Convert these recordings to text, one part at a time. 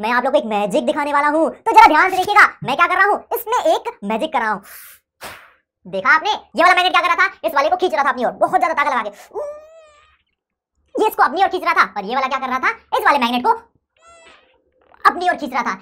मैं आप लोग को एक मैजिक दिखाने वाला हूँ तो जरा ध्यान से देखिएगा मैं क्या कर रहा हूँ इसमें एक मैजिक कर रहा हूँ देखा आपने ये वाला मैग्नेट क्या कर रहा था इस वाले को खींच रहा था अपनी ओर बहुत ज्यादा ताकत लगा के ये इसको अपनी ओर खींच रहा था और ये वाला क्या कर रहा था इस वाले मैग्नेट को अपनी ओर खींच रहा था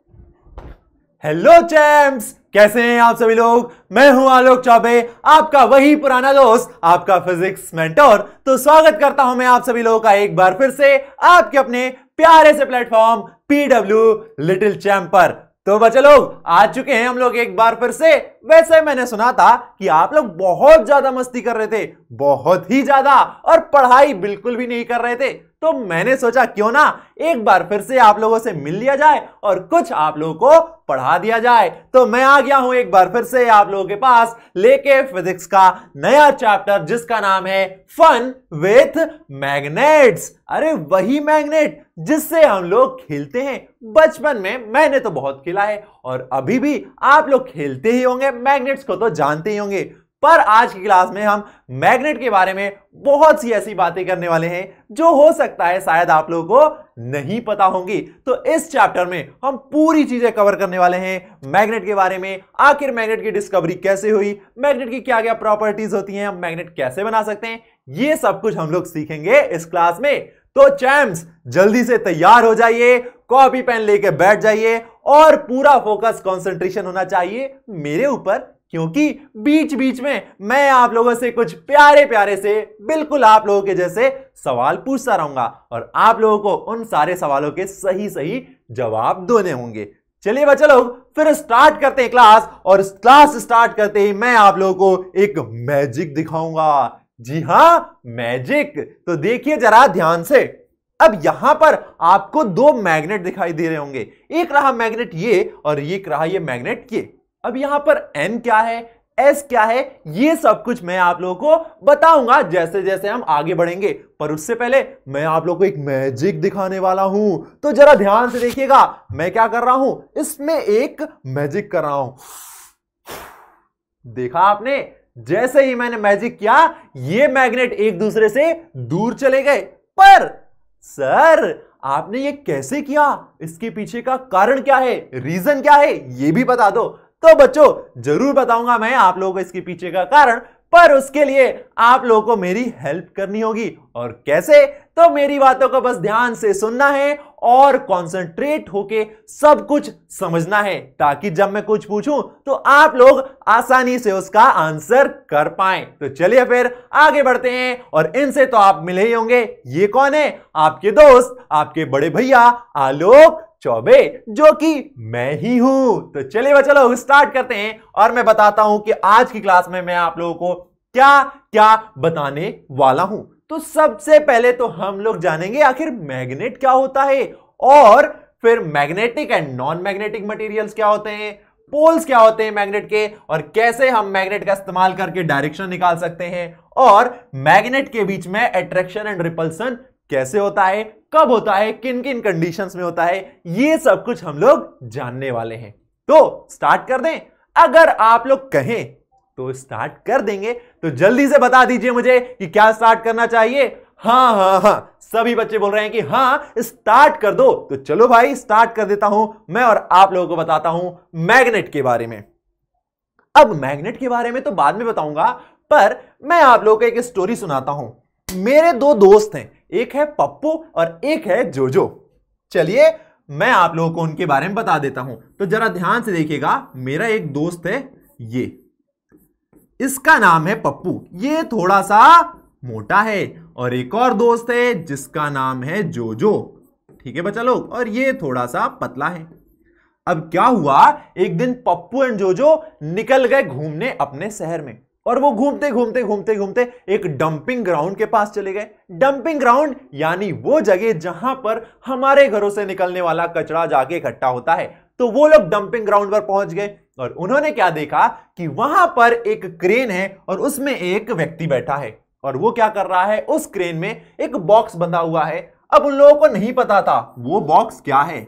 हेलो चैम्प्स कैसे हैं आप सभी लोग मैं हूं आलोक चौबे आपका वही पुराना दोस्त आपका फिजिक्स मेंटोर तो स्वागत करता हूं मैं आप सभी लोगों का एक बार फिर से आपके अपने प्यारे से प्लेटफॉर्म पीडब्ल्यू लिटिल चैंपर तो बच्चे लोग आ चुके हैं हम लोग एक बार फिर से वैसे मैंने सुना था कि आप लोग बहुत ज्यादा मस्ती कर रहे थे बहुत ही ज्यादा और पढ़ाई बिल्कुल भी नहीं कर रहे थे तो मैंने सोचा क्यों ना एक बार फिर से आप लोगों से मिल लिया जाए और कुछ आप लोगों को पढ़ा दिया जाए तो मैं आ गया हूं एक बार फिर से आप लोगों के पास लेके फिजिक्स का नया चैप्टर जिसका नाम है फन विथ मैग्नेट्स अरे वही मैग्नेट जिससे हम लोग खेलते हैं बचपन में मैंने तो बहुत खेला है और अभी भी आप लोग खेलते ही होंगे मैग्नेट्स को तो जानते ही होंगे पर आज की क्लास में हम मैग्नेट के बारे में बहुत सी ऐसी बातें करने वाले हैं जो हो सकता है शायद आप लोगों को नहीं पता होंगी तो इस चैप्टर में हम पूरी चीजें कवर करने वाले हैं मैग्नेट के बारे में आखिर मैग्नेट की डिस्कवरी कैसे हुई मैग्नेट की क्या क्या प्रॉपर्टीज होती हैं हम मैग्नेट कैसे बना सकते हैं ये सब कुछ हम लोग सीखेंगे इस क्लास में तो चैम्स जल्दी से तैयार हो जाइए कॉपी पेन लेके बैठ जाइए और पूरा फोकस कॉन्सेंट्रेशन होना चाहिए मेरे ऊपर क्योंकि बीच बीच में मैं आप लोगों से कुछ प्यारे प्यारे से बिल्कुल आप लोगों के जैसे सवाल पूछता रहूंगा और आप लोगों को उन सारे सवालों के सही सही जवाब देने होंगे चलिए बच्चे लोग फिर स्टार्ट करते हैं क्लास और क्लास स्टार्ट करते ही मैं आप लोगों को एक मैजिक दिखाऊंगा जी हां मैजिक तो देखिए जरा ध्यान से अब यहां पर आपको दो मैग्नेट दिखाई दे रहे होंगे एक रहा मैग्नेट ये और एक रहा ये मैग्नेट ये अब यहां पर एन क्या है एस क्या है ये सब कुछ मैं आप लोगों को बताऊंगा जैसे जैसे हम आगे बढ़ेंगे पर उससे पहले मैं आप लोगों को एक मैजिक दिखाने वाला हूं तो जरा ध्यान से देखिएगा मैं क्या कर रहा हूं इसमें एक मैजिक कर रहा हूं देखा आपने जैसे ही मैंने मैजिक किया ये मैग्नेट एक दूसरे से दूर चले गए पर सर आपने ये कैसे किया इसके पीछे का कारण क्या है रीजन क्या है ये भी बता दो तो बच्चों जरूर बताऊंगा मैं आप लोगों को इसके पीछे का कारण पर उसके लिए आप लोगों को मेरी हेल्प करनी होगी और कैसे तो मेरी बातों को बस ध्यान से सुनना है और कंसंट्रेट होके सब कुछ समझना है ताकि जब मैं कुछ पूछूं तो आप लोग आसानी से उसका आंसर कर पाए तो चलिए फिर आगे बढ़ते हैं और इनसे तो आप मिले ही होंगे ये कौन है आपके दोस्त आपके बड़े भैया आलोक चौबे जो कि मैं ही हूं तो चलिए चलो स्टार्ट करते हैं और मैं बताता हूं कि आज की क्लास में मैं आप लोगों को क्या क्या बताने वाला हूं तो सबसे पहले तो हम लोग जानेंगे आखिर मैग्नेट क्या होता है और फिर magnetic and non magnetic materials क्या होते हैं पोल्स क्या होते हैं मैग्नेट के और कैसे हम मैग्नेट का इस्तेमाल करके डायरेक्शन निकाल सकते हैं और मैग्नेट के बीच में अट्रैक्शन एंड रिपल्सन कैसे होता है कब होता है किन किन कंडीशंस में होता है ये सब कुछ हम लोग जानने वाले हैं तो स्टार्ट कर दें अगर आप लोग कहें तो स्टार्ट कर देंगे तो जल्दी से बता दीजिए मुझे कि क्या स्टार्ट करना चाहिए हाँ हाँ हाँ सभी बच्चे बोल रहे हैं कि हाँ स्टार्ट कर दो तो चलो भाई स्टार्ट कर देता हूं मैं और आप लोगों को बताता हूं मैग्नेट के बारे में अब मैग्नेट के बारे में तो बाद में बताऊंगा पर मैं आप लोगों को एक स्टोरी सुनाता हूं मेरे दो दोस्त हैं एक है पप्पू और एक है जोजो चलिए मैं आप लोगों को उनके बारे में बता देता हूं तो जरा ध्यान से देखिएगा मेरा एक दोस्त है ये इसका नाम है पप्पू ये थोड़ा सा मोटा है और एक और दोस्त है जिसका नाम है जोजो ठीक है बच्चा लोग और ये थोड़ा सा पतला है अब क्या हुआ एक दिन पप्पू एंड जोजो निकल गए घूमने अपने शहर में और वो घूमते घूमते घूमते घूमते एक डंपिंग ग्राउंड के पास चले गए डंपिंग ग्राउंड यानी वो जगह जहां पर हमारे घरों से निकलने वाला कचरा जाके इकट्ठा होता है तो वो लोग डंपिंग ग्राउंड पर पहुंच गए और उन्होंने क्या देखा कि वहां पर एक क्रेन है और उसमें एक व्यक्ति बैठा है और वो क्या कर रहा है उस क्रेन में एक बॉक्स बंधा हुआ है अब उन लोगों को नहीं पता था वो बॉक्स क्या है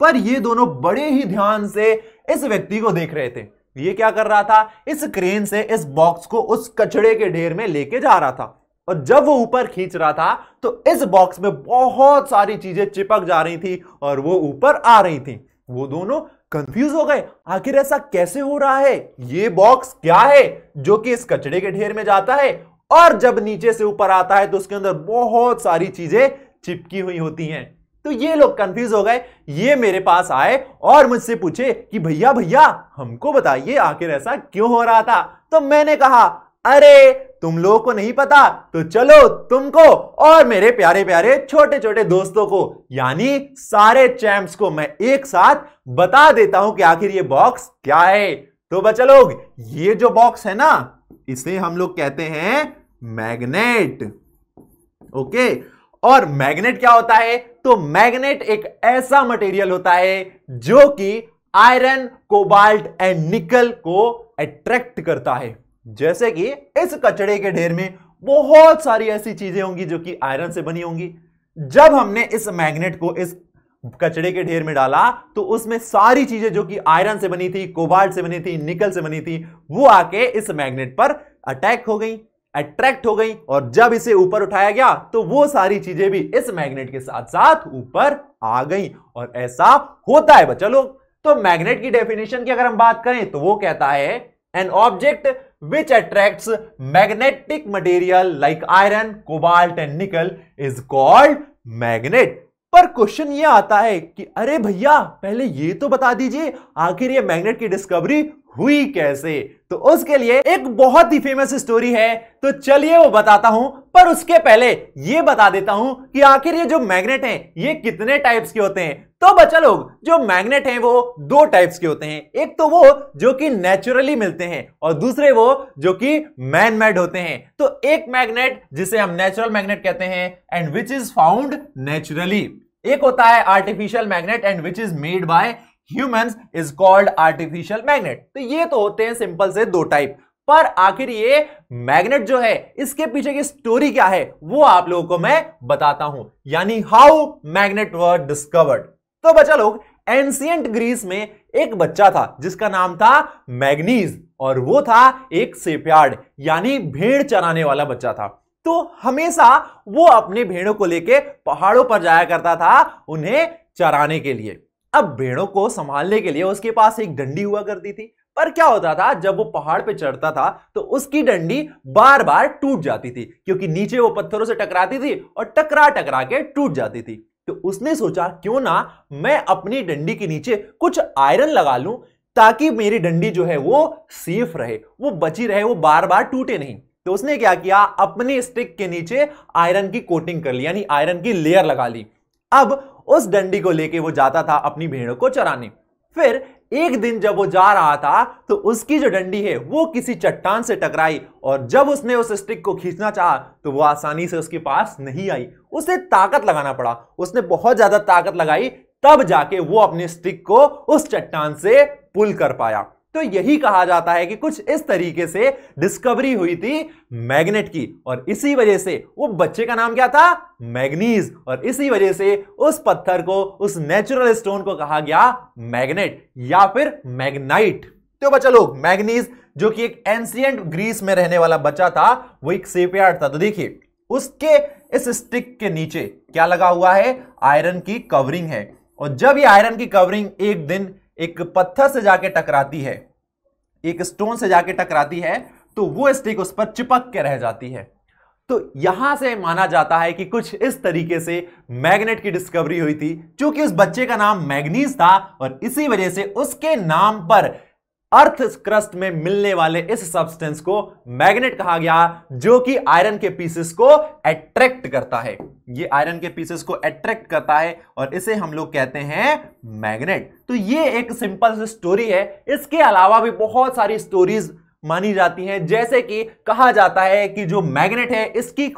पर ये दोनों बड़े ही ध्यान से इस व्यक्ति को देख रहे थे ये क्या कर रहा था इस क्रेन से इस बॉक्स को उस कचड़े के ढेर में लेके जा रहा था और जब वो ऊपर खींच रहा था तो इस बॉक्स में बहुत सारी चीजें चिपक जा रही थी और वो ऊपर आ रही थी वो दोनों कंफ्यूज हो गए आखिर ऐसा कैसे हो रहा है ये बॉक्स क्या है जो कि इस कचड़े के ढेर में जाता है और जब नीचे से ऊपर आता है तो उसके अंदर बहुत सारी चीजें चिपकी हुई होती हैं तो ये लोग कंफ्यूज हो गए ये मेरे पास आए और मुझसे पूछे कि भैया भैया हमको बताइए आखिर ऐसा क्यों हो रहा था तो मैंने कहा अरे तुम लोगों को नहीं पता तो चलो तुमको और मेरे प्यारे प्यारे छोटे छोटे दोस्तों को यानी सारे चैंप्स को मैं एक साथ बता देता हूं कि आखिर ये बॉक्स क्या है तो बच्चा लोग ये जो बॉक्स है ना इसे हम लोग कहते हैं मैग्नेट ओके और मैग्नेट क्या होता है तो मैग्नेट एक ऐसा मटेरियल होता है जो कि आयरन कोबाल्ट एंड निकल को अट्रैक्ट करता है जैसे कि इस कचड़े के ढेर में बहुत सारी ऐसी चीजें होंगी जो कि आयरन से बनी होंगी जब हमने इस मैग्नेट को इस कचड़े के ढेर में डाला तो उसमें सारी चीजें जो कि आयरन से बनी थी कोबाल्ट से बनी थी निकल से बनी थी वो आके इस मैग्नेट पर अटैक हो गई अट्रैक्ट हो गई और जब इसे ऊपर उठाया गया तो वो सारी चीजें भी इस मैग्नेट के साथ साथ ऊपर आ गई और ऐसा होता है बच्चा लोग तो मैग्नेट की डेफिनेशन की अगर हम बात करें तो वो कहता है an object which attract magnetic material like iron cobalt and nickel is called magnet पर क्वेश्चन ये आता है कि अरे भैया पहले ये तो बता दीजिए आखिर ये मैग्नेट की डिस्कवरी हुई कैसे तो उसके लिए एक बहुत ही फेमस स्टोरी है तो चलिए वो बताता हूं पर उसके पहले ये बता देता हूं कि आखिर ये जो मैग्नेट हैं ये कितने टाइप्स के होते हैं तो बच्चा लोग जो मैग्नेट हैं वो दो टाइप्स के होते हैं एक तो वो जो कि नेचुरली मिलते हैं और दूसरे वो जो कि मैन मेड होते हैं तो एक मैग्नेट जिसे हम नेचुरल मैग्नेट कहते हैं and which is found naturally एक होता है artificial magnet and which is made by humans is called artificial magnet तो ये तो होते हैं सिंपल से दो टाइप पर आखिर ये मैग्नेट जो है इसके पीछे की स्टोरी क्या है वो आप लोगों को मैं बताता हूं यानी हाउ मैग्नेट वर डिस्कवर्ड तो बच्चा लोग एंसियंट ग्रीस में एक बच्चा था जिसका नाम था मैग्नीज और वो था एक सेप्यार्ड यानी भेड़ चराने वाला बच्चा था तो हमेशा वो अपने भेड़ों को लेके पहाड़ों पर जाया करता था उन्हें चराने के लिए अब भेड़ों को संभालने के लिए उसके पास एक डंडी हुआ करती थी पर क्या होता था जब वो पहाड़ पे चढ़ता था तो उसकी डंडी बार बार टूट जाती थी क्योंकि नीचे वो पत्थरों से टकराती थी और टकरा टकरा के टूट जाती थी तो उसने सोचा क्यों ना मैं अपनी डंडी के नीचे कुछ आयरन लगा लूं ताकि मेरी डंडी जो है वो सेफ रहे वो बची रहे वो बार बार टूटे नहीं तो उसने क्या किया अपने स्टिक के नीचे आयरन की कोटिंग कर ली यानी आयरन की लेयर लगा ली अब उस डंडी को लेके वो जाता था अपनी भेड़ों को चराने फिर एक दिन जब वो जा रहा था तो उसकी जो डंडी है वो किसी चट्टान से टकराई और जब उसने उस स्टिक को खींचना चाहा तो वो आसानी से उसके पास नहीं आई उसे ताकत लगाना पड़ा उसने बहुत ज्यादा ताकत लगाई तब जाके वो अपने स्टिक को उस चट्टान से पुल कर पाया तो यही कहा जाता है कि कुछ इस तरीके से डिस्कवरी हुई थी मैग्नेट की और इसी वजह से वो बच्चे का नाम क्या था मैग्नीज और इसी वजह से उस पत्थर को उस नेचुरल स्टोन को कहा गया मैग्नेट या फिर मैग्नाइट तो बच्चा लोग मैग्नीज जो कि एक एंशियंट ग्रीस में रहने वाला बच्चा था वो एक सेपयार्ड था तो देखिए उसके इस स्टिक के नीचे क्या लगा हुआ है आयरन की कवरिंग है और जब ये आयरन की कवरिंग एक दिन एक पत्थर से जाके टकराती है एक स्टोन से जाके टकराती है तो वो स्टिक उस पर चिपक के रह जाती है तो यहां से माना जाता है कि कुछ इस तरीके से मैग्नेट की डिस्कवरी हुई थी क्योंकि उस बच्चे का नाम मैग्नीज था और इसी वजह से उसके नाम पर अर्थ क्रस्ट में मिलने वाले इस सब्सटेंस को मैग्नेट कहा गया जो कि आयरन के पीसेस को अट्रैक्ट करता है ये आयरन के पीसेस को अट्रैक्ट करता है और इसे हम लोग कहते हैं मैग्नेट तो ये एक सिंपल सी स्टोरी है इसके अलावा भी बहुत सारी स्टोरीज मानी जाती हैं जैसे कि कहा जाता है कि जो मैग्नेट है इसकी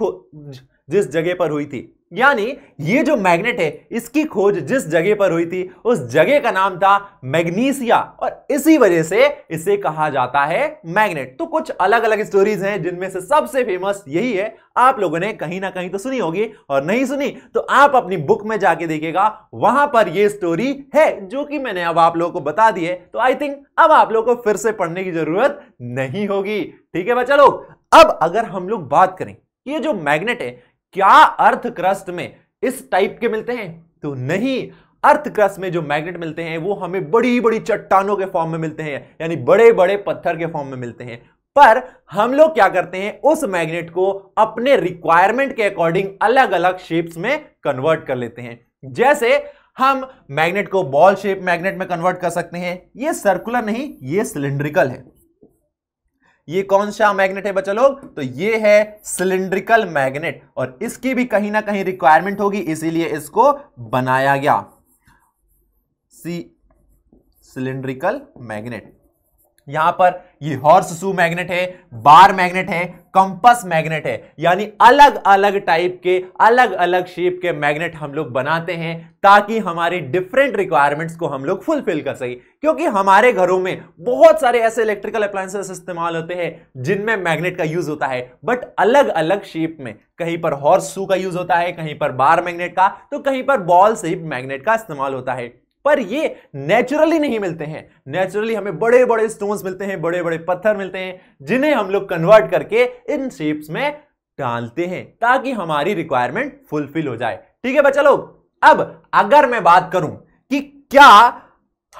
जिस जगह पर हुई थी यानी ये जो मैग्नेट है इसकी खोज जिस जगह पर हुई थी उस जगह का नाम था मैग्नीसिया और इसी वजह से इसे कहा जाता है मैग्नेट तो कुछ अलग अलग स्टोरीज हैं जिनमें से सबसे फेमस यही है आप लोगों ने कहीं ना कहीं तो सुनी होगी और नहीं सुनी तो आप अपनी बुक में जाके देखेगा वहां पर यह स्टोरी है जो कि मैंने अब आप लोगों को बता दी है तो आई थिंक अब आप लोगों को फिर से पढ़ने की जरूरत नहीं होगी ठीक है बच्चा लोग अब अगर हम लोग बात करें ये जो मैग्नेट है क्या अर्थ क्रस्ट में इस टाइप के मिलते हैं तो नहीं अर्थ क्रस्ट में जो मैग्नेट मिलते हैं वो हमें बड़ी बड़ी चट्टानों के फॉर्म में मिलते हैं यानी बड़े बड़े पत्थर के फॉर्म में मिलते हैं पर हम लोग क्या करते हैं उस मैग्नेट को अपने रिक्वायरमेंट के अकॉर्डिंग अलग अलग शेप्स में कन्वर्ट कर लेते हैं जैसे हम मैग्नेट को बॉल शेप मैग्नेट में कन्वर्ट कर सकते हैं ये सर्कुलर नहीं ये सिलेंड्रिकल है ये कौन सा मैग्नेट है बच्चा लोग तो ये है सिलिंड्रिकल मैग्नेट और इसकी भी कहीं ना कहीं रिक्वायरमेंट होगी इसीलिए इसको बनाया गया सी सिलिंड्रिकल मैग्नेट यहां पर ये हॉर्स शू मैग्नेट है बार मैग्नेट है कंपस मैग्नेट है यानी अलग अलग टाइप के अलग अलग शेप के मैग्नेट हम लोग बनाते हैं ताकि हमारे डिफरेंट रिक्वायरमेंट्स को हम लोग फुलफिल कर सके क्योंकि हमारे घरों में बहुत सारे ऐसे इलेक्ट्रिकल अप्लायंसेस इस्तेमाल होते हैं जिनमें मैग्नेट का यूज होता है बट अलग अलग शेप में कहीं पर हॉर्स शू का यूज होता है कहीं पर बार मैग्नेट का तो कहीं पर बॉल से मैग्नेट का इस्तेमाल होता है पर ये नेचुरली नहीं मिलते हैं नेचुरली हमें बड़े बड़े स्टोन्स मिलते हैं बड़े बड़े पत्थर मिलते हैं जिन्हें हम लोग कन्वर्ट करके इन शेप्स में डालते हैं ताकि हमारी रिक्वायरमेंट फुलफिल हो जाए ठीक है बच्चा लोग अब अगर मैं बात करूं कि क्या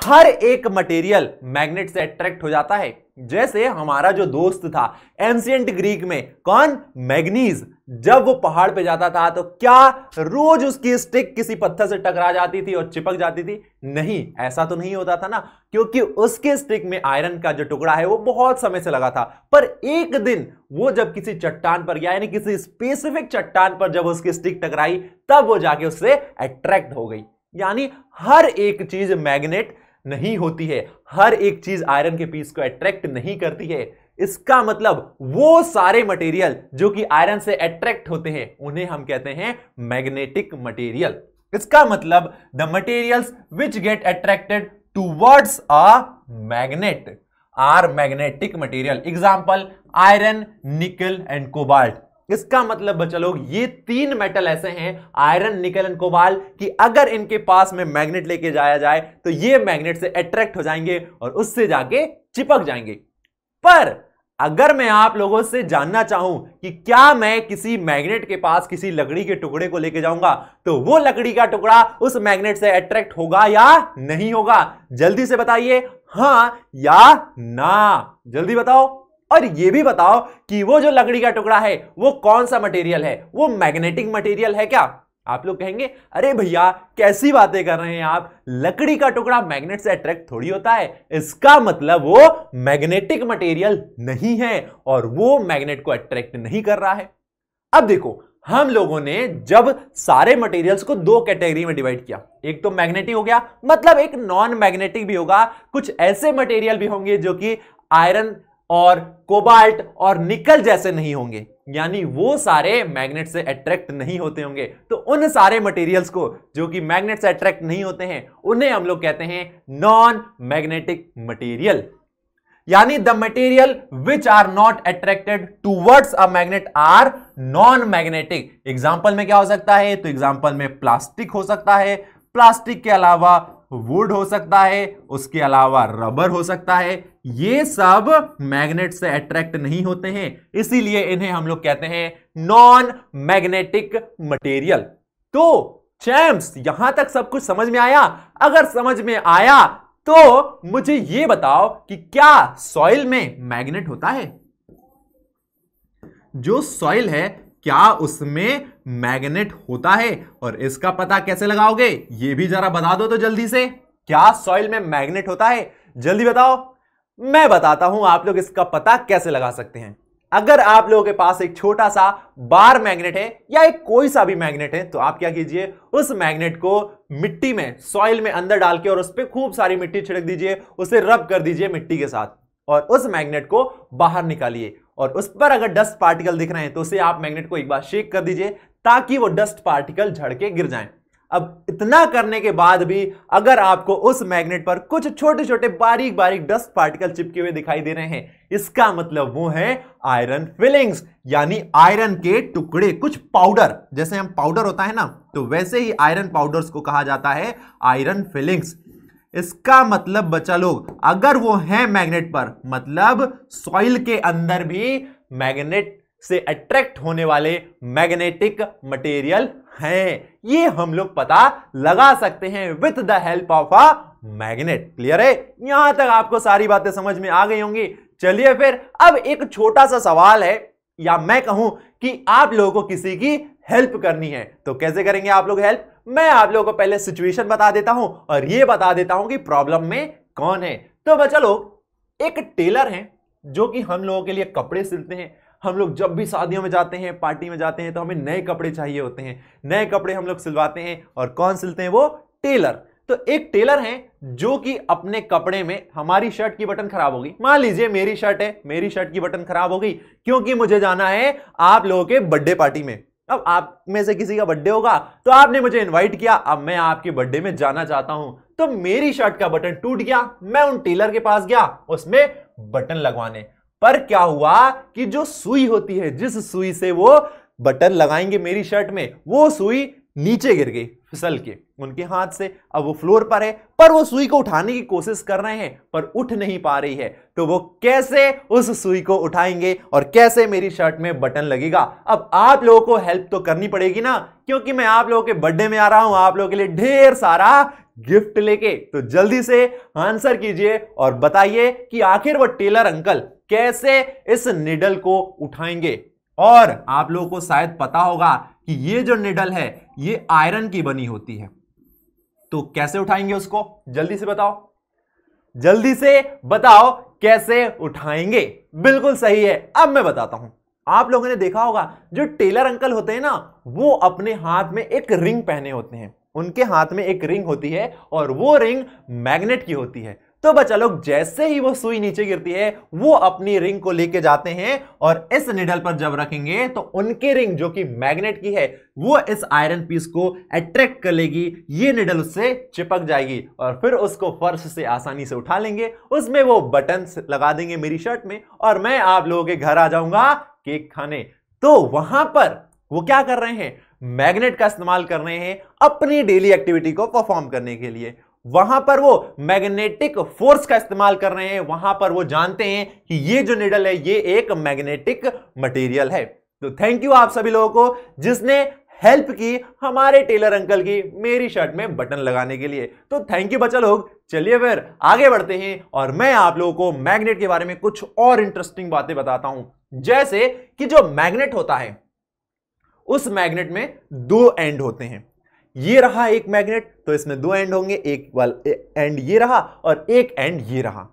हर एक मटेरियल मैग्नेट से अट्रैक्ट हो जाता है जैसे हमारा जो दोस्त था एंशियंट ग्रीक में कौन मैग्नीज जब वो पहाड़ पे जाता था तो क्या रोज उसकी स्टिक किसी पत्थर से टकरा जाती थी और चिपक जाती थी नहीं ऐसा तो नहीं होता था ना क्योंकि उसके स्टिक में आयरन का जो टुकड़ा है वो बहुत समय से लगा था पर एक दिन वो जब किसी चट्टान पर गया यानी किसी स्पेसिफिक चट्टान पर जब उसकी स्टिक टकराई तब वो जाके उससे अट्रैक्ट हो गई यानी हर एक चीज मैग्नेट नहीं होती है हर एक चीज आयरन के पीस को अट्रैक्ट नहीं करती है इसका मतलब वो सारे मटेरियल जो कि आयरन से अट्रैक्ट होते हैं उन्हें हम कहते हैं मैग्नेटिक मटेरियल इसका मतलब the materials which get attracted towards a magnet are magnetic material example iron nickel and cobalt इसका मतलब बच्चा लोग ये तीन मेटल ऐसे हैं आयरन निकल एंड कोबाल कि अगर इनके पास में मैग्नेट लेके जाया जाए तो ये मैग्नेट से अट्रैक्ट हो जाएंगे और उससे जाके चिपक जाएंगे पर अगर मैं आप लोगों से जानना चाहूं कि क्या मैं किसी मैग्नेट के पास किसी लकड़ी के टुकड़े को लेके जाऊंगा तो वो लकड़ी का टुकड़ा उस मैग्नेट से अट्रैक्ट होगा या नहीं होगा जल्दी से बताइए हां या ना जल्दी बताओ और ये भी बताओ कि वो जो लकड़ी का टुकड़ा है वो कौन सा मटेरियल है वो मैग्नेटिक मटेरियल है क्या आप लोग कहेंगे अरे भैया कैसी बातें कर रहे हैं आप लकड़ी का टुकड़ा मैग्नेट से अट्रैक्ट थोड़ी होता है इसका मतलब वो मैग्नेटिक मटेरियल नहीं है और वो मैग्नेट को अट्रैक्ट नहीं कर रहा है अब देखो हम लोगों ने जब सारे मटेरियल्स को दो कैटेगरी में डिवाइड किया एक तो मैग्नेटिक हो गया मतलब एक नॉन मैग्नेटिक भी होगा कुछ ऐसे मटेरियल भी होंगे जो कि आयरन और कोबाल्ट और निकल जैसे नहीं होंगे यानी वो सारे मैग्नेट से अट्रैक्ट नहीं होते होंगे तो उन सारे मटेरियल्स को जो कि मैग्नेट से अट्रैक्ट नहीं होते हैं उन्हें हम लोग कहते हैं नॉन मैग्नेटिक मटेरियल यानी the material which are not attracted towards a magnet are non magnetic example में क्या हो सकता है तो एग्जाम्पल में प्लास्टिक हो सकता है प्लास्टिक के अलावा वुड हो सकता है उसके अलावा रबर हो सकता है ये सब मैग्नेट से अट्रैक्ट नहीं होते हैं इसीलिए इन्हें हम लोग कहते हैं नॉन मैग्नेटिक मटेरियल तो चैम्स यहां तक सब कुछ समझ में आया अगर समझ में आया तो मुझे यह बताओ कि क्या सॉइल में मैग्नेट होता है जो सॉइल है क्या उसमें मैग्नेट होता है और इसका पता कैसे लगाओगे ये भी जरा बता दो तो जल्दी से क्या सॉइल में मैग्नेट होता है जल्दी बताओ मैं बताता हूं आप लोग इसका पता कैसे लगा सकते हैं अगर आप लोगों के पास एक छोटा सा बार मैग्नेट है या एक कोई सा भी मैग्नेट है तो आप क्या कीजिए उस मैग्नेट को मिट्टी में सॉइल में अंदर डाल के और उस पर खूब सारी मिट्टी छिड़क दीजिए उसे रब कर दीजिए मिट्टी के साथ और उस मैग्नेट को बाहर निकालिए और उस पर अगर डस्ट पार्टिकल दिख रहे हैं तो उसे आप मैग्नेट को एक बार शेक कर दीजिए ताकि वो डस्ट पार्टिकल झड़के गिर जाए अब इतना करने के बाद भी अगर आपको उस मैग्नेट पर कुछ छोटे छोटे बारीक बारीक डस्ट पार्टिकल चिपके हुए दिखाई दे रहे हैं इसका मतलब वो है आयरन फिलिंग्स यानी आयरन के टुकड़े कुछ पाउडर जैसे हम पाउडर होता है ना तो वैसे ही आयरन पाउडर्स को कहा जाता है आयरन फिलिंग्स इसका मतलब बचा लोग अगर वो है मैग्नेट पर मतलब सॉइल के अंदर भी मैग्नेट से अट्रैक्ट होने वाले मैग्नेटिक मटेरियल हैं ये हम लोग पता लगा सकते हैं with the help of a magnet clear है यहां तक आपको सारी बातें समझ में आ गई होंगी चलिए फिर अब एक छोटा सा सवाल है या मैं कहूं कि आप लोगों को किसी की हेल्प करनी है तो कैसे करेंगे आप लोग हेल्प मैं आप लोगों को पहले सिचुएशन बता देता हूं और ये बता देता हूं कि प्रॉब्लम में कौन है तो बच्चा लोग एक टेलर है जो कि हम लोगों के लिए कपड़े सिलते हैं हम लोग जब भी शादियों में जाते हैं पार्टी में जाते हैं तो हमें नए कपड़े चाहिए होते हैं नए कपड़े हम लोग सिलवाते हैं और कौन सिलते हैं वो टेलर तो एक टेलर है जो कि अपने कपड़े में हमारी शर्ट की बटन खराब हो गई मान लीजिए मेरी शर्ट है मेरी शर्ट की बटन खराब हो गई क्योंकि मुझे जाना है आप लोगों के बर्थडे पार्टी में अब आप में से किसी का बर्थडे होगा तो आपने मुझे इनवाइट किया अब मैं आपके बर्थडे में जाना चाहता हूं तो मेरी शर्ट का बटन टूट गया मैं उन टेलर के पास गया उसमें बटन लगवाने पर क्या हुआ कि जो सुई होती है जिस सुई से वो बटन लगाएंगे मेरी शर्ट में वो सुई नीचे गिर गई फिसल के उनके हाथ से अब वो फ्लोर पर है पर वो सुई को उठाने की कोशिश कर रहे हैं पर उठ नहीं पा रही है तो वो कैसे उस सुई को उठाएंगे और कैसे मेरी शर्ट में बटन लगेगा अब आप लोगों को हेल्प तो करनी पड़ेगी ना क्योंकि मैं आप लोगों के बर्थडे में आ रहा हूं आप लोगों के लिए ढेर सारा गिफ्ट लेके तो जल्दी से आंसर कीजिए और बताइए कि आखिर वो टेलर अंकल कैसे इस निडल को उठाएंगे और आप लोगों को शायद पता होगा कि ये जो निडल है ये आयरन की बनी होती है तो कैसे उठाएंगे उसको जल्दी से बताओ जल्दी से बताओ कैसे उठाएंगे बिल्कुल सही है अब मैं बताता हूं आप लोगों ने देखा होगा जो टेलर अंकल होते हैं ना वो अपने हाथ में एक रिंग पहने होते हैं उनके हाथ में एक रिंग होती है और वो रिंग मैग्नेट की होती है तो बच्चा लोग जैसे ही वो सुई नीचे गिरती है वो अपनी रिंग को लेके जाते हैं और इस निडल पर जब रखेंगे तो उनके रिंग जो कि मैग्नेट की है वो इस आयरन पीस को अट्रैक्ट कर लेगी ये निडल उससे चिपक जाएगी और फिर उसको फर्श से आसानी से उठा लेंगे उसमें वो बटन लगा देंगे मेरी शर्ट में और मैं आप लोगों के घर आ जाऊंगा केक खाने तो वहां पर वो क्या कर रहे हैं मैग्नेट का इस्तेमाल कर रहे हैं अपनी डेली एक्टिविटी को परफॉर्म करने के लिए वहां पर वो मैग्नेटिक फोर्स का इस्तेमाल कर रहे हैं वहां पर वो जानते हैं कि ये जो निडल है ये एक मैग्नेटिक मटेरियल है तो थैंक यू आप सभी लोगों को जिसने हेल्प की हमारे टेलर अंकल की मेरी शर्ट में बटन लगाने के लिए तो थैंक यू बच्चा लोग चलिए फिर आगे बढ़ते हैं और मैं आप लोगों को मैग्नेट के बारे में कुछ और इंटरेस्टिंग बातें बताता हूं जैसे कि जो मैग्नेट होता है उस मैग्नेट में दो एंड होते हैं ये रहा एक मैग्नेट तो इसमें दो एंड होंगे एक वाल एंड ये रहा और एक एंड ये रहा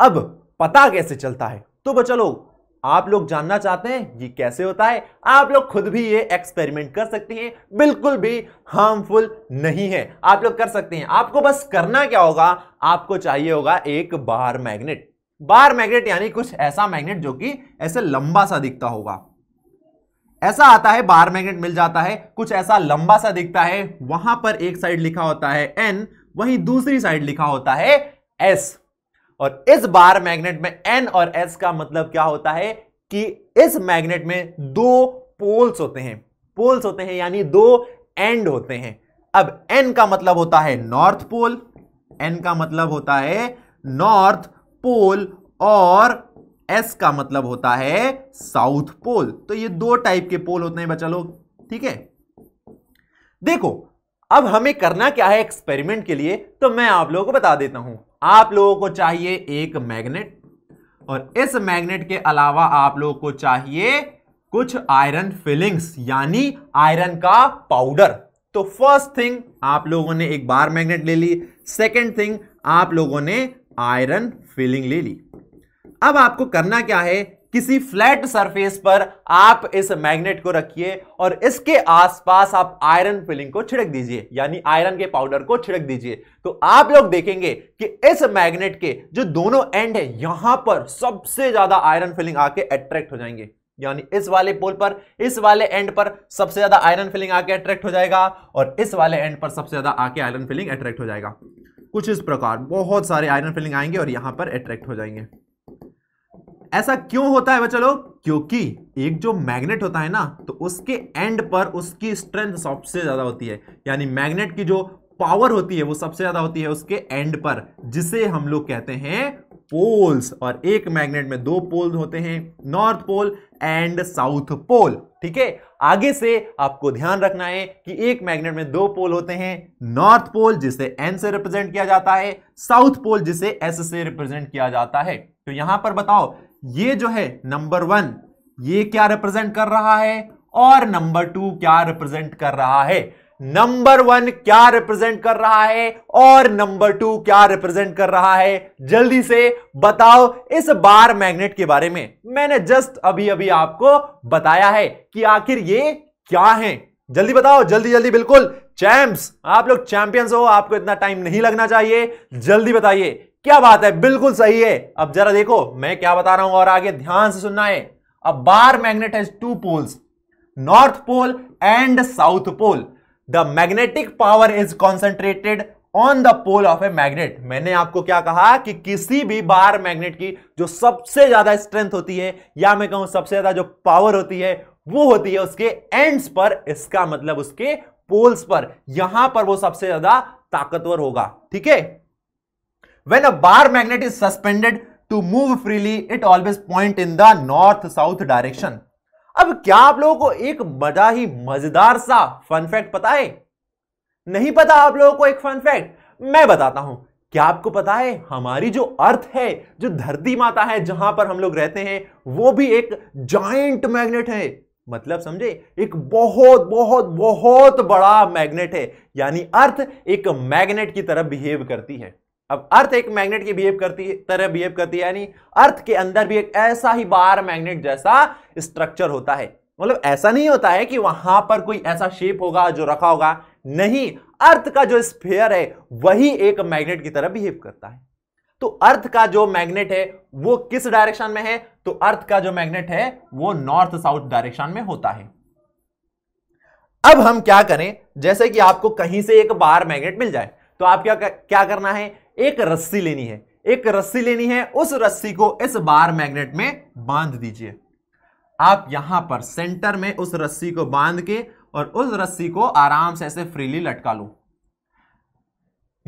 अब पता कैसे चलता है तो बच्चा लोग आप लोग जानना चाहते हैं ये कैसे होता है आप लोग खुद भी ये एक्सपेरिमेंट कर सकते हैं बिल्कुल भी हार्मफुल नहीं है आप लोग कर सकते हैं आपको बस करना क्या होगा आपको चाहिए होगा एक बार मैग्नेट बार मैग्नेट यानी कुछ ऐसा मैग्नेट जो कि ऐसे लंबा सा दिखता होगा ऐसा आता है बार मैग्नेट मिल जाता है कुछ ऐसा लंबा सा दिखता है वहां पर एक साइड लिखा होता है एन वहीं दूसरी साइड लिखा होता है एस और इस बार मैग्नेट में एन और एस का मतलब क्या होता है कि इस मैग्नेट में दो पोल्स होते हैं पोल्स होते हैं यानी दो एंड होते हैं अब एन का मतलब होता है नॉर्थ पोल एन का मतलब होता है नॉर्थ पोल और एस का मतलब होता है साउथ पोल तो ये दो टाइप के पोल होते हैं बच्चा लोग ठीक है देखो अब हमें करना क्या है एक्सपेरिमेंट के लिए तो मैं आप लोगों को बता देता हूं आप लोगों को चाहिए एक मैग्नेट और इस मैग्नेट के अलावा आप लोगों को चाहिए कुछ आयरन फिलिंग्स यानी आयरन का पाउडर तो फर्स्ट थिंग आप लोगों ने एक बार मैग्नेट ले ली सेकंड थिंग आप लोगों ने आयरन फिलिंग ले ली अब आपको करना क्या है किसी फ्लैट सरफेस पर आप इस मैग्नेट को रखिए और इसके आसपास आप आयरन फिलिंग को छिड़क दीजिए यानी आयरन के पाउडर को छिड़क दीजिए तो आप लोग देखेंगे कि इस मैग्नेट के जो दोनों एंड है यहां पर सबसे ज्यादा आयरन फिलिंग आके अट्रैक्ट हो जाएंगे यानी इस वाले पोल पर इस वाले एंड पर सबसे ज्यादा आयरन फिलिंग आके अट्रैक्ट हो जाएगा और इस वाले एंड पर सबसे ज्यादा आके आयरन फिलिंग अट्रैक्ट हो जाएगा कुछ इस प्रकार बहुत सारे आयरन फिलिंग आएंगे और यहां पर अट्रैक्ट हो जाएंगे ऐसा क्यों होता है बच्चा लोग क्योंकि एक जो मैग्नेट होता है ना तो उसके एंड पर उसकी स्ट्रेंथ सबसे ज़्यादा होती है यानी मैग्नेट की जो पावर होती है वो सबसे ज़्यादा होती है उसके एंड पर जिसे हम लोग कहते हैं पोल्स और एक मैग्नेट में दो पोल होते हैं north pole and south pole ठीक है आगे से आपको ध्यान रखना है कि एक मैग्नेट में दो पोल होते हैं नॉर्थ पोल जिसे एन से रिप्रेजेंट किया जाता है साउथ पोल जिसे एस से रिप्रेजेंट किया जाता है तो यहां पर बताओ ये जो है नंबर वन ये क्या रिप्रेजेंट कर रहा है और नंबर टू क्या रिप्रेजेंट कर रहा है नंबर वन क्या रिप्रेजेंट कर रहा है और नंबर टू क्या रिप्रेजेंट कर रहा है जल्दी से बताओ इस बार मैग्नेट के बारे में मैंने जस्ट अभी अभी आपको बताया है कि आखिर ये क्या है जल्दी बताओ जल्दी जल्दी बिल्कुल चैंप्स आप लोग चैंपियंस हो आपको इतना टाइम नहीं लगना चाहिए जल्दी बताइए क्या बात है बिल्कुल सही है अब जरा देखो मैं क्या बता रहा हूं और आगे ध्यान से सुनना है अब bar magnet has two poles north pole and south pole the magnetic power is concentrated on the pole of a magnet मैंने आपको क्या कहा कि किसी भी बार मैग्नेट की जो सबसे ज्यादा स्ट्रेंथ होती है या मैं कहूं सबसे ज्यादा जो पावर होती है वो होती है उसके एंड्स पर इसका मतलब उसके पोल्स पर यहां पर वो सबसे ज्यादा ताकतवर होगा ठीक है when a bar magnet is suspended to move freely it always point in the north south direction अब क्या आप लोगों को एक बड़ा ही मजेदार सा फन फैक्ट पता है नहीं पता आप लोगों को एक फन फैक्ट मैं बताता हूं क्या आपको पता है हमारी जो अर्थ है जो धरती माता है जहां पर हम लोग रहते हैं वो भी एक जॉइंट मैग्नेट है मतलब समझे एक बहुत बहुत बहुत बड़ा मैग्नेट है यानी अर्थ एक मैग्नेट की तरह बिहेव करती है अब अर्थ एक मैग्नेट की बिहेव करती है तरह बिहेव करती है यानी अर्थ के अंदर भी एक ऐसा ही बार मैग्नेट जैसा स्ट्रक्चर होता है मतलब ऐसा नहीं होता है कि वहां पर कोई ऐसा शेप होगा जो रखा होगा नहीं अर्थ का जो स्फेयर है वही एक मैग्नेट की तरह बिहेव करता है तो अर्थ का जो मैग्नेट है वो किस डायरेक्शन में है तो अर्थ का जो मैग्नेट है वो नॉर्थ साउथ डायरेक्शन में होता है अब हम क्या करें जैसे कि आपको कहीं से एक बार मैग्नेट मिल जाए तो आप क्या क्या करना है एक रस्सी लेनी है एक रस्सी लेनी है उस रस्सी को इस बार मैग्नेट में बांध दीजिए आप यहां पर सेंटर में उस रस्सी को बांध के और उस रस्सी को आराम से ऐसे फ्रीली लटका लो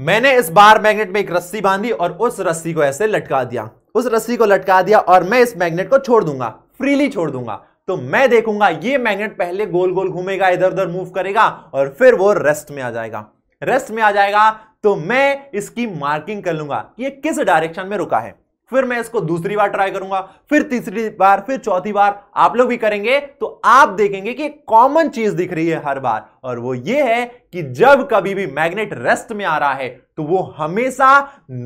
मैंने इस बार मैग्नेट में एक रस्सी बांधी और उस रस्सी को ऐसे लटका दिया उस रस्सी को लटका दिया और मैं इस मैग्नेट को छोड़ दूंगा फ्रीली छोड़ दूंगा तो मैं देखूंगा ये मैग्नेट पहले गोल गोल घूमेगा इधर उधर मूव करेगा और फिर वो रेस्ट में आ जाएगा रेस्ट में आ जाएगा तो मैं इसकी मार्किंग कर लूंगा कि ये किस डायरेक्शन में रुका है फिर मैं इसको दूसरी बार ट्राई करूंगा फिर तीसरी बार फिर चौथी बार आप लोग भी करेंगे तो आप देखेंगे कि कॉमन चीज दिख रही है हर बार और वो ये है कि जब कभी भी मैग्नेट रेस्ट में आ रहा है तो वो हमेशा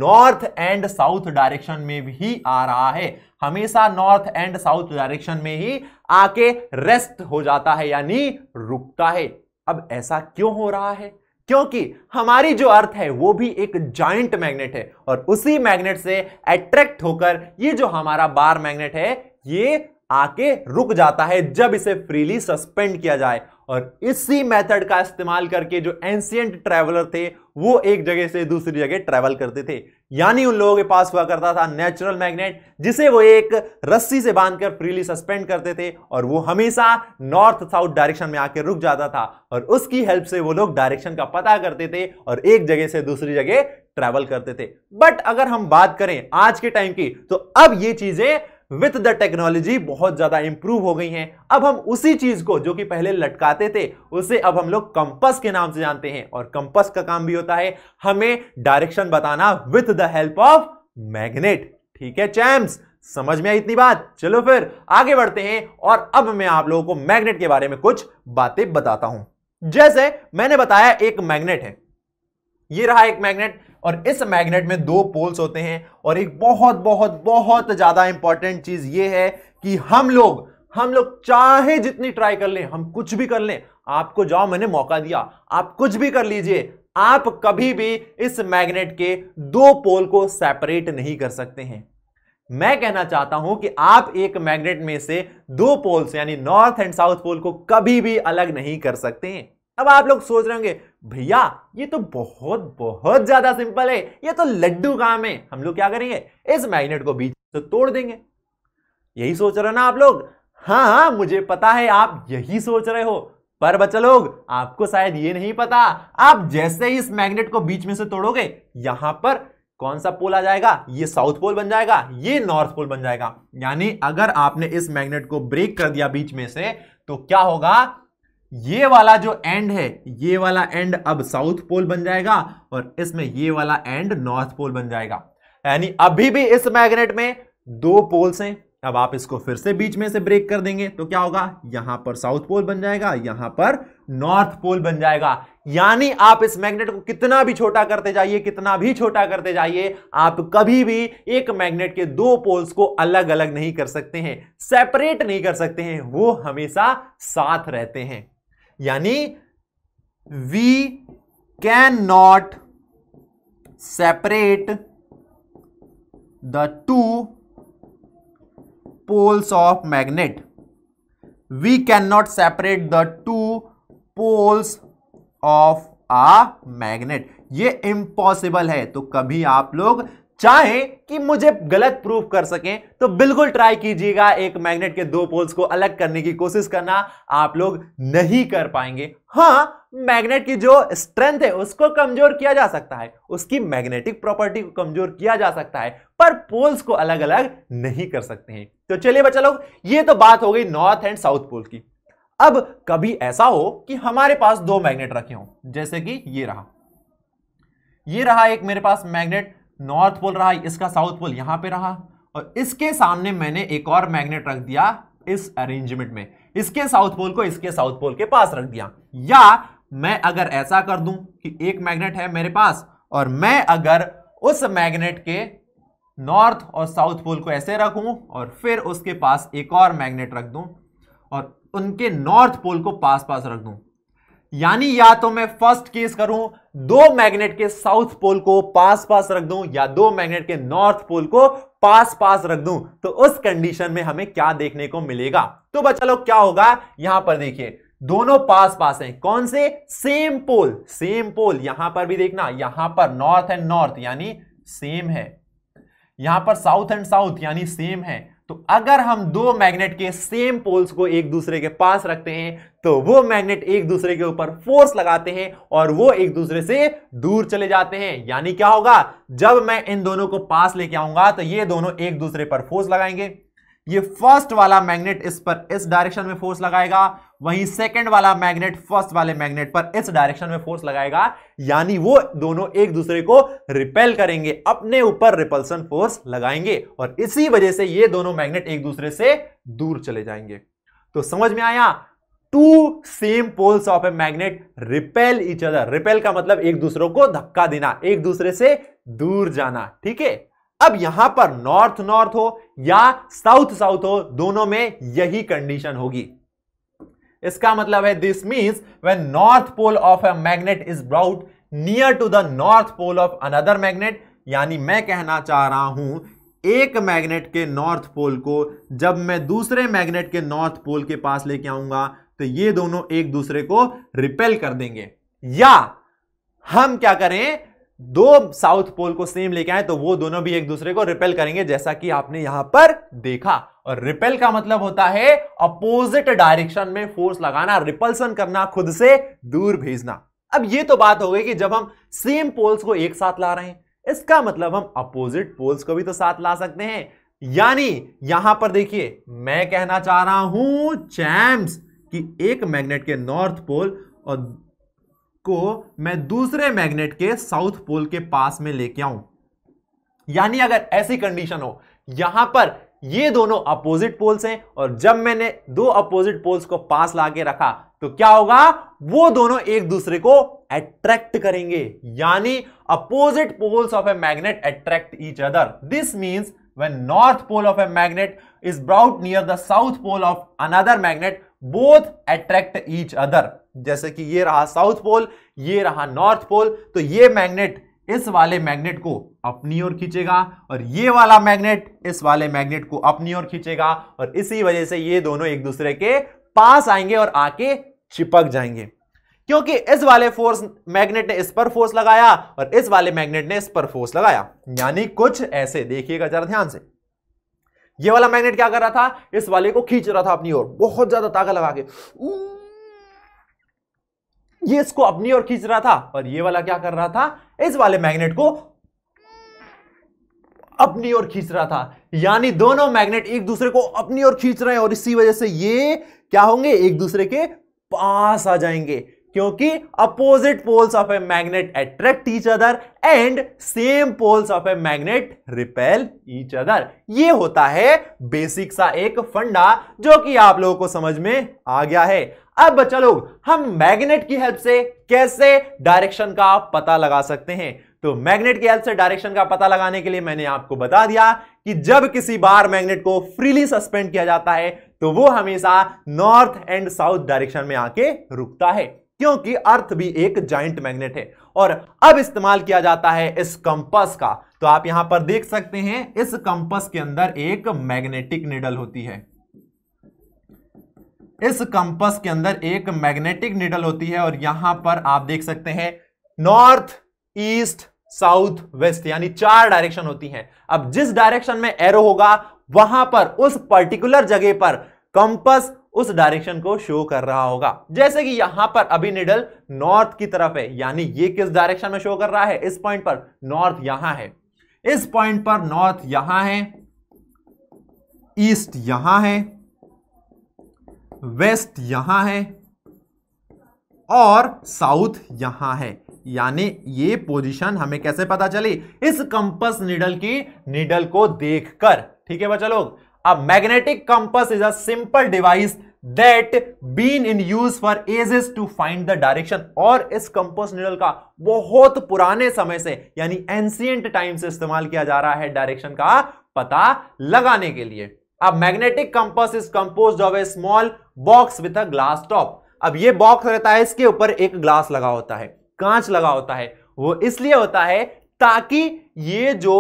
नॉर्थ एंड साउथ डायरेक्शन में भी आ रहा है हमेशा नॉर्थ एंड साउथ डायरेक्शन में ही आके रेस्ट हो जाता है यानी रुकता है अब ऐसा क्यों हो रहा है क्योंकि हमारी जो अर्थ है वो भी एक जॉइंट मैग्नेट है और उसी मैग्नेट से अट्रैक्ट होकर ये जो हमारा बार मैग्नेट है ये आके रुक जाता है जब इसे फ्रीली सस्पेंड किया जाए और इसी मेथड का इस्तेमाल करके जो एंशियंट ट्रैवलर थे वो एक जगह से दूसरी जगह ट्रैवल करते थे यानी उन लोगों के पास हुआ करता था नेचुरल मैग्नेट जिसे वो एक रस्सी से बांधकर फ्रीली सस्पेंड करते थे और वो हमेशा नॉर्थ साउथ डायरेक्शन में आकर रुक जाता था और उसकी हेल्प से वो लोग डायरेक्शन का पता करते थे और एक जगह से दूसरी जगह ट्रैवल करते थे बट अगर हम बात करें आज के टाइम की तो अब ये चीजें विथ द टेक्नोलॉजी बहुत ज्यादा इंप्रूव हो गई हैं अब हम उसी चीज को जो कि पहले लटकाते थे उसे अब हम लोग कंपस के नाम से जानते हैं और कंपस का काम भी होता है हमें डायरेक्शन बताना with the help of magnet ठीक है चैम्स समझ में आई इतनी बात चलो फिर आगे बढ़ते हैं और अब मैं आप लोगों को मैग्नेट के बारे में कुछ बातें बताता हूं जैसे मैंने बताया एक मैग्नेट है ये रहा एक मैग्नेट और इस मैग्नेट में दो पोल्स होते हैं और एक बहुत बहुत बहुत ज़्यादा इंपॉर्टेंट चीज़ ये है कि हम लोग हम लोग चाहे जितनी ट्राई कर लें हम कुछ भी कर लें आपको जाओ मैंने मौका दिया आप कुछ भी कर लीजिए आप कभी भी इस मैग्नेट के दो पोल को सेपरेट नहीं कर सकते हैं मैं कहना चाहता हूं कि आप एक मैग्नेट में से दो पोल्स यानी नॉर्थ एंड साउथ पोल को कभी भी अलग नहीं कर सकते हैं अब आप लोग सोच रहे होंगे भैया ये तो बहुत बहुत ज्यादा सिंपल है ये तो लड्डू काम है हम लोग क्या करेंगे इस मैग्नेट को बीच से तोड़ देंगे यही सोच रहे हो ना आप लोग हाँ हाँ मुझे पता है आप यही सोच रहे हो पर बच्चा लोग आपको शायद ये नहीं पता आप जैसे ही इस मैग्नेट को बीच में से तोड़ोगे यहां पर कौन सा पोल आ जाएगा ये साउथ पोल बन जाएगा ये नॉर्थ पोल बन जाएगा यानी अगर आपने इस मैग्नेट को ब्रेक कर दिया बीच में से तो क्या होगा ये वाला जो एंड है ये वाला एंड अब साउथ पोल बन जाएगा और इसमें ये वाला एंड नॉर्थ पोल बन जाएगा यानी अभी भी इस मैग्नेट में दो पोल्स हैं अब आप इसको फिर से बीच में से ब्रेक कर देंगे तो क्या होगा यहां पर साउथ पोल बन जाएगा यहां पर नॉर्थ पोल बन जाएगा यानी आप इस मैग्नेट को कितना भी छोटा करते जाइए कितना भी छोटा करते जाइए आप कभी भी एक मैग्नेट के दो पोल्स को अलग अलग नहीं कर सकते हैं सेपरेट नहीं कर सकते हैं वो हमेशा साथ रहते हैं यानी we can not separate the two poles of magnet we can not separate the two poles of a magnet ये इंपॉसिबल है तो कभी आप लोग चाहें कि मुझे गलत प्रूफ कर सकें तो बिल्कुल ट्राई कीजिएगा एक मैग्नेट के दो पोल्स को अलग करने की कोशिश करना आप लोग नहीं कर पाएंगे हाँ मैग्नेट की जो स्ट्रेंथ है उसको कमजोर किया जा सकता है उसकी मैग्नेटिक प्रॉपर्टी को कमजोर किया जा सकता है पर पोल्स को अलग अलग नहीं कर सकते हैं तो चलिए बच्चा लोग ये तो बात हो गई नॉर्थ एंड साउथ पोल की अब कभी ऐसा हो कि हमारे पास दो मैग्नेट रखे हों जैसे कि ये रहा ये रहा एक मेरे पास मैग्नेट नॉर्थ पोल रहा इसका साउथ पोल यहां पे रहा और इसके सामने मैंने एक और मैग्नेट रख दिया इस अरेंजमेंट में इसके साउथ पोल को इसके साउथ पोल के पास रख दिया या मैं अगर ऐसा कर दूं कि एक मैग्नेट है मेरे पास और मैं अगर उस मैग्नेट के नॉर्थ और साउथ पोल को ऐसे रखूं और फिर उसके पास एक और मैग्नेट रख दूं और उनके नॉर्थ पोल को पास पास रख दूं यानी या तो मैं फर्स्ट केस करूं दो मैग्नेट के साउथ पोल को पास पास रख दूं या दो मैग्नेट के नॉर्थ पोल को पास पास रख दूं तो उस कंडीशन में हमें क्या देखने को मिलेगा तो बच्चा लोग क्या होगा यहां पर देखिए दोनों पास पास हैं कौन से सेम पोल सेम पोल यहां पर भी देखना यहां पर नॉर्थ एंड नॉर्थ यानी सेम है यहां पर साउथ एंड साउथ यानी सेम है तो अगर हम दो मैग्नेट के सेम पोल्स को एक दूसरे के पास रखते हैं तो वो मैग्नेट एक दूसरे के ऊपर फोर्स लगाते हैं और वो एक दूसरे से दूर चले जाते हैं यानी क्या होगा जब मैं इन दोनों को पास लेके आऊंगा तो ये दोनों एक दूसरे पर फोर्स लगाएंगे ये फर्स्ट वाला मैग्नेट इस पर इस डायरेक्शन में फोर्स लगाएगा वहीं सेकंड वाला मैग्नेट फर्स्ट वाले मैग्नेट पर इस डायरेक्शन में फोर्स लगाएगा यानी वो दोनों एक दूसरे को रिपेल करेंगे अपने ऊपर रिपल्सन फोर्स लगाएंगे और इसी वजह से ये दोनों मैग्नेट एक दूसरे से दूर चले जाएंगे तो समझ में आया two same poles of a magnet repel each other repel का मतलब एक दूसरे को धक्का देना एक दूसरे से दूर जाना ठीक है अब यहां पर नॉर्थ नॉर्थ हो या साउथ साउथ हो दोनों में यही कंडीशन होगी इसका मतलब है this means when north pole of a magnet is brought near to the north pole of another magnet यानी मैं कहना चाह रहा हूं एक मैग्नेट के नॉर्थ पोल को जब मैं दूसरे मैग्नेट के नॉर्थ पोल के पास लेके आऊंगा तो ये दोनों एक दूसरे को रिपेल कर देंगे या हम क्या करें दो साउथ पोल को सेम लेके आए तो वो दोनों भी एक दूसरे को रिपेल करेंगे जैसा कि आपने यहां पर देखा और रिपेल का मतलब होता है अपोजिट डायरेक्शन में फोर्स लगाना रिपल्सन करना खुद से दूर भेजना अब ये तो बात हो गई कि जब हम सेम पोल्स को एक साथ ला रहे हैं इसका मतलब हम अपोजिट पोल्स को भी तो साथ ला सकते हैं यानी यहां पर देखिए मैं कहना चाह रहा हूं चैम्स कि एक मैग्नेट के नॉर्थ पोल और को मैं दूसरे मैग्नेट के साउथ पोल के पास में लेके आऊं यानी अगर ऐसी कंडीशन हो यहां पर ये दोनों अपोजिट पोल्स हैं और जब मैंने दो अपोजिट पोल्स को पास लाके रखा तो क्या होगा वो दोनों एक दूसरे को अट्रैक्ट करेंगे यानी opposite poles of a magnet attract each other this means when north pole of a magnet is brought near the south pole of another magnet both attract each other जैसे कि ये रहा साउथ पोल ये रहा north pole तो ये magnet इस वाले मैग्नेट को अपनी ओर खींचेगा और ये वाला मैग्नेट इस वाले मैग्नेट को अपनी ओर खींचेगा और इसी वजह से ये दोनों एक दूसरे के पास आएंगे और आके चिपक जाएंगे क्योंकि इस वाले फोर्स मैग्नेट ने इस पर फोर्स लगाया और इस वाले मैग्नेट ने इस पर फोर्स लगाया यानी कुछ ऐसे देखिएगा जरा ध्यान से ये वाला मैग्नेट क्या कर रहा था इस वाले को खींच रहा था अपनी ओर बहुत ज्यादा ताकत लगा के ये इसको अपनी ओर खींच रहा था और ये वाला क्या कर रहा था इस वाले मैग्नेट को अपनी ओर खींच रहा था यानी दोनों मैग्नेट एक दूसरे को अपनी ओर खींच रहे हैं और इसी वजह से ये क्या होंगे एक दूसरे के पास आ जाएंगे क्योंकि opposite poles of a magnet attract each other and same poles of a magnet repel each other ये होता है बेसिक सा एक फंडा जो कि आप लोगों को समझ में आ गया है अब बच्चा लोग हम मैग्नेट की हेल्प से कैसे डायरेक्शन का पता लगा सकते हैं तो मैग्नेट की हेल्प से डायरेक्शन का पता लगाने के लिए मैंने आपको बता दिया कि जब किसी बार मैग्नेट को फ्रीली सस्पेंड किया जाता है तो वो हमेशा नॉर्थ एंड साउथ डायरेक्शन में आके रुकता है क्योंकि अर्थ भी एक जॉइंट मैग्नेट है और अब इस्तेमाल किया जाता है इस कंपस का तो आप यहां पर देख सकते हैं इस कंपस के अंदर एक मैग्नेटिक निडल होती है इस कंपस के अंदर एक मैग्नेटिक निडल होती है और यहां पर आप देख सकते हैं नॉर्थ ईस्ट साउथ वेस्ट यानी चार डायरेक्शन होती हैं अब जिस डायरेक्शन में एरो होगा वहां पर उस पर्टिकुलर जगह पर कंपस उस डायरेक्शन को शो कर रहा होगा जैसे कि यहां पर अभी निडल नॉर्थ की तरफ है यानी ये किस डायरेक्शन में शो कर रहा है इस पॉइंट पर नॉर्थ यहां है इस पॉइंट पर नॉर्थ यहां है ईस्ट यहां है वेस्ट यहां है और साउथ यहां है यानी ये पोजीशन हमें कैसे पता चली इस कंपस निडल की निडल को देखकर ठीक है बच्चा लोग अब magnetic compass is a simple device that been in use for ages to find the direction और इस कंपोस्ट नीडल का बहुत पुराने समय से यानी एंसियंट टाइम से इस्तेमाल किया जा रहा है डायरेक्शन का पता लगाने के लिए अब magnetic compass is compose of a small box with a glass top अब ये बॉक्स रहता है इसके ऊपर एक ग्लास लगा होता है कांच लगा होता है वो इसलिए होता है ताकि ये जो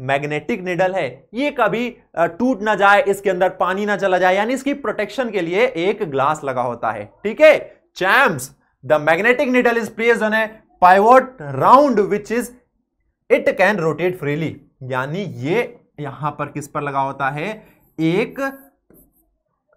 मैग्नेटिक निडल है ये कभी टूट ना जाए इसके अंदर पानी ना चला जाए यानी इसकी प्रोटेक्शन के लिए एक ग्लास लगा होता है ठीक है champs the magnetic needle is place on a pivot round which is it can rotate freely यानी ये यहां पर किस पर लगा होता है एक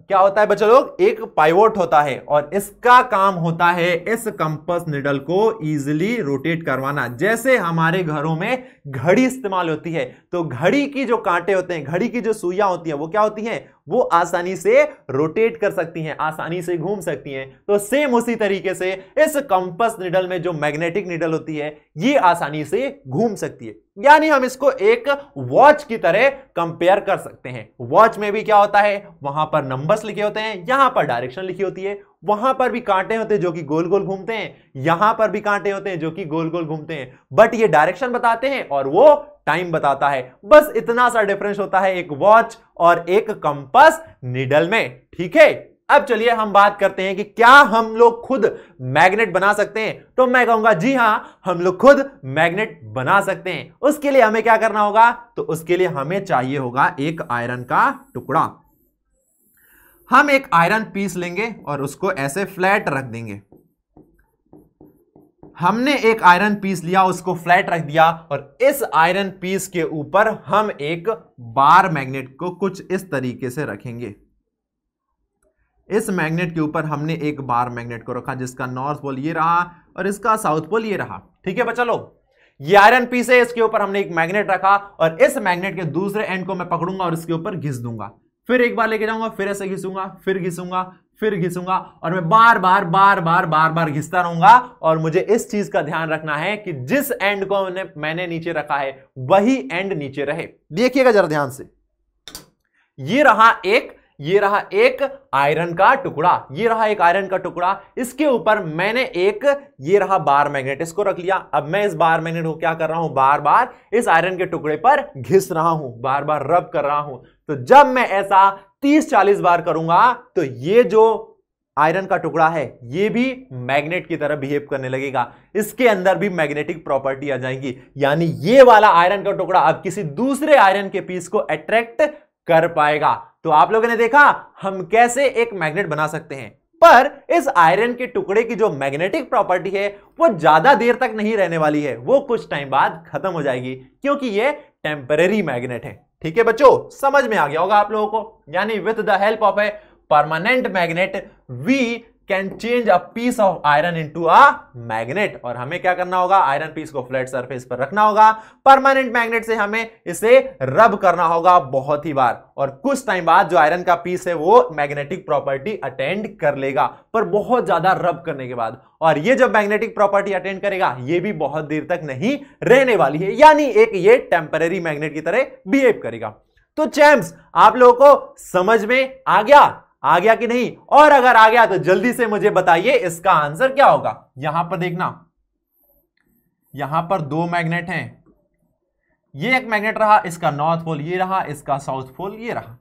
क्या होता है बच्चों लोग एक पाइवोट होता है और इसका काम होता है इस कंपस निडल को इजिली रोटेट करवाना जैसे हमारे घरों में घड़ी इस्तेमाल होती है तो घड़ी की जो कांटे होते हैं घड़ी की जो सुइयां होती हैं वो क्या होती हैं वो आसानी से रोटेट कर सकती हैं आसानी से घूम सकती हैं तो सेम उसी तरीके से इस कंपस निडल में जो मैग्नेटिक निडल होती है ये आसानी से घूम सकती है यानी हम इसको एक वॉच की तरह कंपेयर कर सकते हैं वॉच में भी क्या होता है वहां पर नंबर्स लिखे होते हैं यहां पर डायरेक्शन लिखी होती है वहां पर भी कांटे होते हैं जो कि गोल गोल घूमते हैं यहां पर भी कांटे होते हैं जो कि गोल गोल घूमते हैं बट ये डायरेक्शन बताते हैं और वो टाइम बताता है बस इतना सा डिफरेंस होता है एक वॉच और एक कंपस निडल में ठीक है अब चलिए हम बात करते हैं कि क्या हम लोग खुद मैग्नेट बना सकते हैं तो मैं कहूंगा जी हां हम लोग खुद मैग्नेट बना सकते हैं उसके लिए हमें क्या करना होगा तो उसके लिए हमें चाहिए होगा एक आयरन का टुकड़ा हम एक आयरन पीस लेंगे और उसको ऐसे फ्लैट रख देंगे हमने एक आयरन पीस लिया उसको फ्लैट रख दिया और इस आयरन पीस के ऊपर हम एक बार मैग्नेट को कुछ इस तरीके से रखेंगे इस मैग्नेट के ऊपर हमने एक बार मैग्नेट को रखा जिसका नॉर्थ पोल ये रहा और इसका साउथ पोल ये रहा ठीक है बच्चा लो ये आयरन पीस है इसके ऊपर हमने एक मैग्नेट रखा और इस मैग्नेट के दूसरे एंड को मैं पकड़ूंगा और इसके ऊपर घिस दूंगा फिर एक बार लेके जाऊंगा फिर ऐसे घिसूंगा फिर घिसूंगा फिर घिसूंगा और मैं बार बार बार बार बार बार घिसता रहूंगा और मुझे इस चीज का ध्यान रखना है कि जिस एंड को मैंने नीचे रखा है वही एंड नीचे रहे देखिएगा जरा ध्यान से ये रहा एक ये रहा एक आयरन का टुकड़ा ये रहा एक आयरन का टुकड़ा इसके ऊपर मैंने एक ये रहा बार मैग्नेट इसको रख लिया अब मैं इस बार मैग्नेट को क्या कर रहा हूं बार बार इस आयरन के टुकड़े पर घिस रहा हूं बार बार रब कर रहा हूं तो जब मैं ऐसा तीस चालीस बार करूंगा तो ये जो आयरन का टुकड़ा है ये भी मैग्नेट की तरह बिहेव करने लगेगा इसके अंदर भी मैग्नेटिक प्रॉपर्टी आ जाएगी यानी ये वाला आयरन का टुकड़ा अब किसी दूसरे आयरन के पीस को अट्रैक्ट कर पाएगा तो आप लोगों ने देखा हम कैसे एक मैग्नेट बना सकते हैं पर इस आयरन के टुकड़े की जो मैग्नेटिक प्रॉपर्टी है वो ज्यादा देर तक नहीं रहने वाली है वो कुछ टाइम बाद खत्म हो जाएगी क्योंकि ये टेम्पररी मैग्नेट है ठीक है बच्चों समझ में आ गया होगा आप लोगों को यानी with the help of a permanent magnet we can change a piece of iron into a magnet और हमें क्या करना होगा आयरन पीस को फ्लैट सरफेस पर रखना होगा परमानेंट मैग्नेट से हमें इसे रब करना होगा बहुत ही बार और कुछ टाइम बाद जो आयरन का पीस है वो मैग्नेटिक प्रॉपर्टी अटेंड कर लेगा पर बहुत ज्यादा रब करने के बाद और ये जब मैग्नेटिक प्रॉपर्टी अटेंड करेगा ये भी बहुत देर तक नहीं रहने वाली है यानी एक ये टेम्पररी मैग्नेट की तरह बिहेव करेगा तो चैम्स आप लोगों को समझ में आ गया आ गया कि नहीं और अगर आ गया तो जल्दी से मुझे बताइए इसका आंसर क्या होगा यहां पर देखना यहां पर दो मैग्नेट हैं ये एक मैग्नेट रहा इसका नॉर्थ पोल ये रहा इसका साउथ पोल ये रहा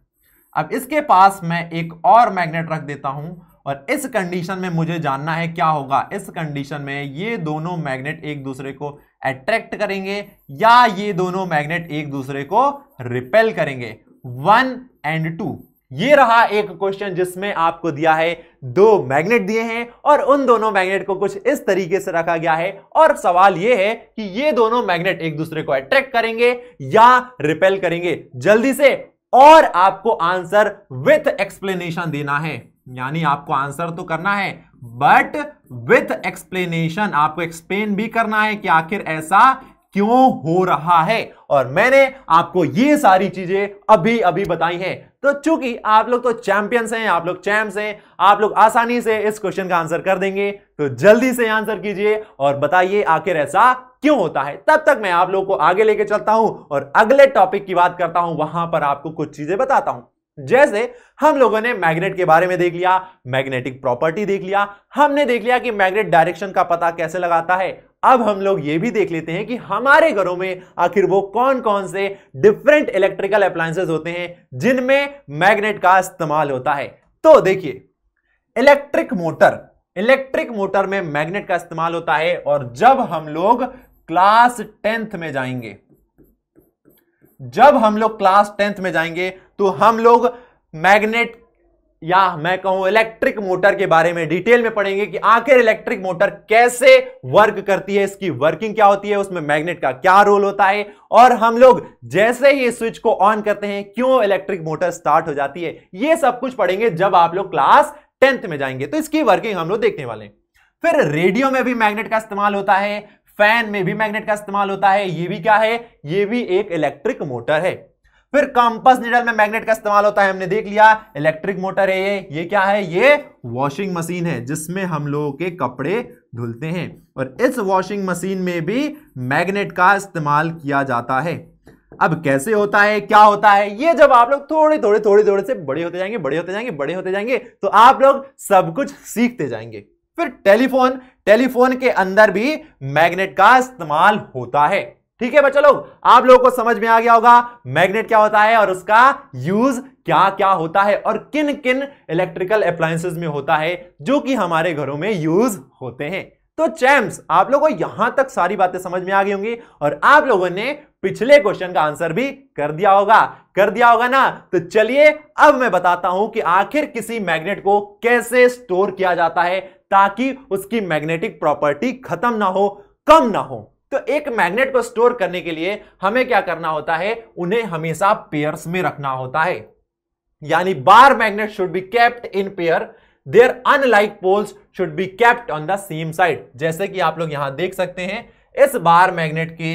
अब इसके पास मैं एक और मैग्नेट रख देता हूं और इस कंडीशन में मुझे जानना है क्या होगा इस कंडीशन में ये दोनों मैग्नेट एक दूसरे को अट्रैक्ट करेंगे या ये दोनों मैग्नेट एक दूसरे को रिपेल करेंगे वन एंड टू ये रहा एक क्वेश्चन जिसमें आपको दिया है दो मैग्नेट दिए हैं और उन दोनों मैग्नेट को कुछ इस तरीके से रखा गया है और सवाल यह है कि ये दोनों मैग्नेट एक दूसरे को अट्रैक्ट करेंगे या रिपेल करेंगे जल्दी से और आपको आंसर विथ एक्सप्लेनेशन देना है यानी आपको आंसर तो करना है बट विथ एक्सप्लेनेशन आपको एक्सप्लेन भी करना है कि आखिर ऐसा क्यों हो रहा है और मैंने आपको ये सारी चीजें अभी अभी बताई हैं तो चूंकि आप लोग तो चैंपियंस हैं आप लोग चैंप्स हैं आप लोग आसानी से इस क्वेश्चन का आंसर कर देंगे तो जल्दी से आंसर कीजिए और बताइए आखिर ऐसा क्यों होता है तब तक मैं आप लोगों को आगे लेके चलता हूं और अगले टॉपिक की बात करता हूं वहां पर आपको कुछ चीजें बताता हूं जैसे हम लोगों ने मैग्नेट के बारे में देख लिया मैग्नेटिक प्रॉपर्टी देख लिया हमने देख लिया कि मैग्नेट डायरेक्शन का पता कैसे लगाता है अब हम लोग ये भी देख लेते हैं कि हमारे घरों में आखिर वो कौन कौन से डिफरेंट इलेक्ट्रिकल अप्लायंसेज होते हैं जिनमें मैग्नेट का इस्तेमाल होता है तो देखिए इलेक्ट्रिक मोटर इलेक्ट्रिक मोटर में मैग्नेट का इस्तेमाल होता है और जब हम लोग क्लास टेंथ में जाएंगे जब हम लोग क्लास टेंथ में जाएंगे तो हम लोग मैग्नेट या मैं कहूं इलेक्ट्रिक मोटर के बारे में डिटेल में पढ़ेंगे कि आखिर इलेक्ट्रिक मोटर कैसे वर्क करती है इसकी वर्किंग क्या होती है उसमें मैग्नेट का क्या रोल होता है और हम लोग जैसे ही स्विच को ऑन करते हैं क्यों इलेक्ट्रिक मोटर स्टार्ट हो जाती है ये सब कुछ पढ़ेंगे जब आप लोग क्लास टेंथ में जाएंगे तो इसकी वर्किंग हम लोग देखने वाले फिर रेडियो में भी मैग्नेट का इस्तेमाल होता है फैन में भी मैग्नेट का इस्तेमाल होता है ये भी क्या है ये भी एक इलेक्ट्रिक मोटर है फिर कंपस निडल में मैग्नेट का इस्तेमाल होता है हमने देख लिया इलेक्ट्रिक मोटर है ये ये क्या है ये वॉशिंग मशीन है जिसमें हम लोगों के कपड़े धुलते हैं और इस वॉशिंग मशीन में भी मैग्नेट का इस्तेमाल किया जाता है अब कैसे होता है क्या होता है ये जब आप लोग थोड़े थोड़े थोड़े थोड़े से बड़े होते जाएंगे बड़े होते जाएंगे बड़े होते जाएंगे तो आप लोग सब कुछ सीखते जाएंगे फिर टेलीफोन टेलीफोन के अंदर भी मैग्नेट का इस्तेमाल होता है ठीक है बच्चों लोग आप लोगों को समझ में आ गया होगा मैग्नेट क्या होता है और उसका यूज क्या क्या होता है और किन किन इलेक्ट्रिकल अप्लायसेज में होता है जो कि हमारे घरों में यूज होते हैं तो चैम्स आप लोगों को यहां तक सारी बातें समझ में आ गई होंगी और आप लोगों ने पिछले क्वेश्चन का आंसर भी कर दिया होगा कर दिया होगा ना तो चलिए अब मैं बताता हूं कि आखिर किसी मैग्नेट को कैसे स्टोर किया जाता है ताकि उसकी मैग्नेटिक प्रॉपर्टी खत्म ना हो कम ना हो तो एक मैग्नेट को स्टोर करने के लिए हमें क्या करना होता है उन्हें हमेशा पेयर्स में रखना होता है यानी bar magnet should be kept in pair their unlike poles should be kept on the same side जैसे कि आप लोग यहां देख सकते हैं इस बार मैग्नेट के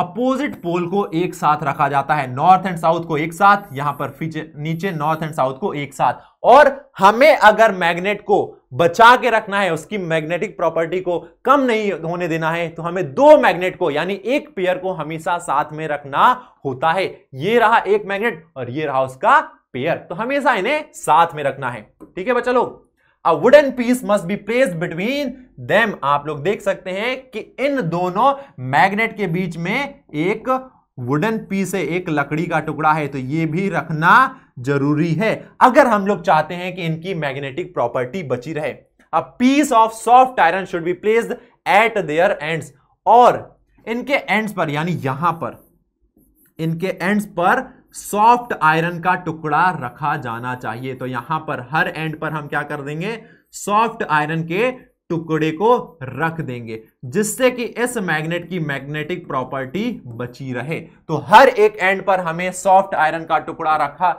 अपोजिट पोल को एक साथ रखा जाता है नॉर्थ एंड साउथ को एक साथ यहां पर नीचे नॉर्थ एंड साउथ को एक साथ और हमें अगर मैग्नेट को बचा के रखना है उसकी मैग्नेटिक प्रॉपर्टी को कम नहीं होने देना है तो हमें दो मैग्नेट को यानी एक पेयर को हमेशा साथ में रखना होता है ये रहा एक मैग्नेट और ये रहा उसका पेयर तो हमेशा इन्हें साथ में रखना है ठीक है बच्चा लोग a wooden piece must be place between them आप लोग देख सकते हैं कि इन दोनों मैग्नेट के बीच में एक वुडन पीस है एक लकड़ी का टुकड़ा है तो ये भी रखना जरूरी है अगर हम लोग चाहते हैं कि इनकी मैग्नेटिक प्रॉपर्टी बची रहे a piece of soft iron should be placed at their ends और इनके एंड्स पर यानी यहां पर इनके एंड्स पर सॉफ्ट आयरन का टुकड़ा रखा जाना चाहिए तो यहां पर हर एंड पर हम क्या कर देंगे सॉफ्ट आयरन के टुकड़े को रख देंगे जिससे कि इस मैग्नेट की मैग्नेटिक प्रॉपर्टी बची रहे तो हर एक एंड पर हमें सॉफ्ट आयरन का टुकड़ा रखा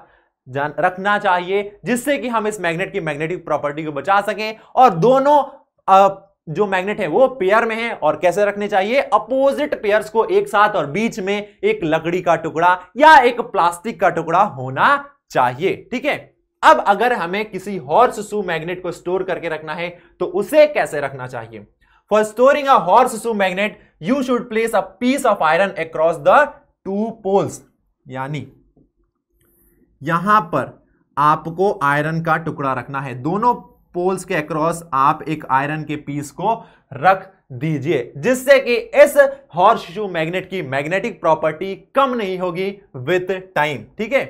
जान रखना चाहिए जिससे कि हम इस मैग्नेट की मैग्नेटिक प्रॉपर्टी को बचा सकें और दोनों आ, जो मैग्नेट है वो पेयर में है और कैसे रखने चाहिए अपोजिट पेयर्स को एक साथ और बीच में एक लकड़ी का टुकड़ा या एक प्लास्टिक का टुकड़ा होना चाहिए ठीक है अब अगर हमें किसी हॉर्स शू मैग्नेट को स्टोर करके रखना है तो उसे कैसे रखना चाहिए for storing a horseshoe magnet you should place a piece of iron across the two poles यानी यहां पर आपको आयरन का टुकड़ा रखना है दोनों पोल्स के अक्रॉस आप एक आयरन के पीस को रख दीजिए जिससे कि इस हॉर्स शू मैग्नेट की मैग्नेटिक प्रॉपर्टी कम नहीं होगी विथ टाइम ठीक है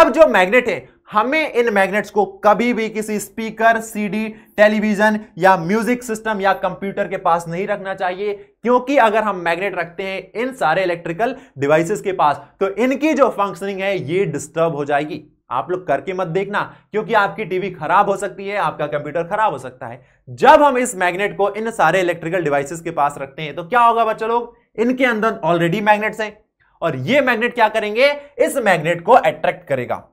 अब जो मैग्नेट है हमें इन मैग्नेट्स को कभी भी किसी स्पीकर सीडी टेलीविजन या म्यूजिक सिस्टम या कंप्यूटर के पास नहीं रखना चाहिए क्योंकि अगर हम मैग्नेट रखते हैं इन सारे इलेक्ट्रिकल डिवाइसेस के पास तो इनकी जो फंक्शनिंग है ये डिस्टर्ब हो जाएगी आप लोग करके मत देखना क्योंकि आपकी टीवी खराब हो सकती है आपका कंप्यूटर खराब हो सकता है जब हम इस मैग्नेट को इन सारे इलेक्ट्रिकल डिवाइसेस के पास रखते हैं तो क्या होगा बच्चों लोग इनके अंदर ऑलरेडी मैग्नेट्स हैं और ये मैग्नेट क्या करेंगे इस मैग्नेट को अट्रैक्ट करेगा